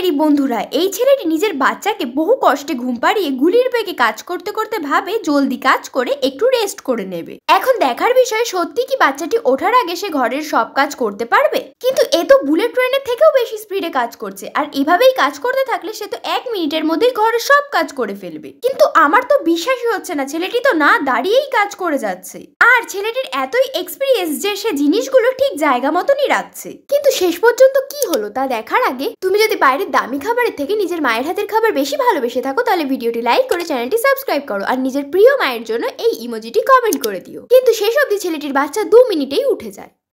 আমাদেরই বন্ধুরা এই ছেলেটি নিজের বাচ্চাকে বহু কষ্টে ঘুম পাড়িয়ে গুলির বেগে কাজ করতে করতে ভাবে জলদি কাজ করে একটু রেস্ট করে নেবে এখন দেখার বিষয় সত্যি কি বাচ্চাটি ওঠার আগে সে ঘরের সব কাজ করতে পারবে কিন্তু এ তো বুলেট ট্রেনের থেকেও বেশি মিলে কাজ করছে আর এভাবেই কাজ করতে থাকলে সে তো এক মিনিটের মধ্যেই ঘরে সব কাজ করে ফেলবে কিন্তু আমার তো বিশ্বাসই হচ্ছে না ছেলেটি তো না দাঁড়িয়েই কাজ করে যাচ্ছে আর ছেলেটির এতই এক্সপিরিয়েন্স যে সে জিনিসগুলো ঠিক জায়গা মতনই রাখছে কিন্তু শেষ পর্যন্ত কি হলো তা দেখার আগে তুমি যদি বাইরের দামি খাবারের থেকে নিজের মায়ের হাতের খাবার বেশি ভালোবেসে থাকো তাহলে ভিডিওটি লাইক করে চ্যানেলটি সাবস্ক্রাইব করো আর নিজের প্রিয় মায়ের জন্য এই ইমোজিটি কমেন্ট করে দিও কিন্তু শেষ অব্দি ছেলেটির বাচ্চা দু মিনিটেই উঠে যায়